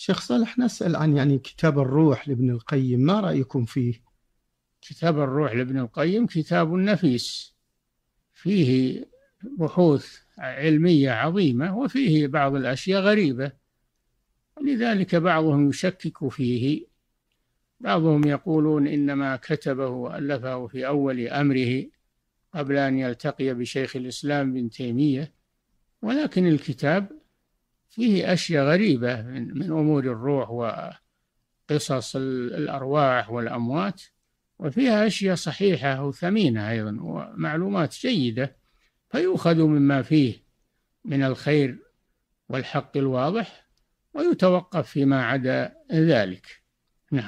شيخ صالح نسأل عن يعني كتاب الروح لابن القيم ما رأيكم فيه كتاب الروح لابن القيم كتاب نفيس فيه بحوث علمية عظيمة وفيه بعض الأشياء غريبة لذلك بعضهم يشكك فيه بعضهم يقولون إنما كتبه وألفه في أول أمره قبل أن يلتقي بشيخ الإسلام بن تيمية ولكن الكتاب فيه أشياء غريبة من, من أمور الروح وقصص الأرواح والأموات وفيها أشياء صحيحة وثمينة أيضا ومعلومات جيدة فيؤخذ مما فيه من الخير والحق الواضح ويتوقف فيما عدا ذلك نعم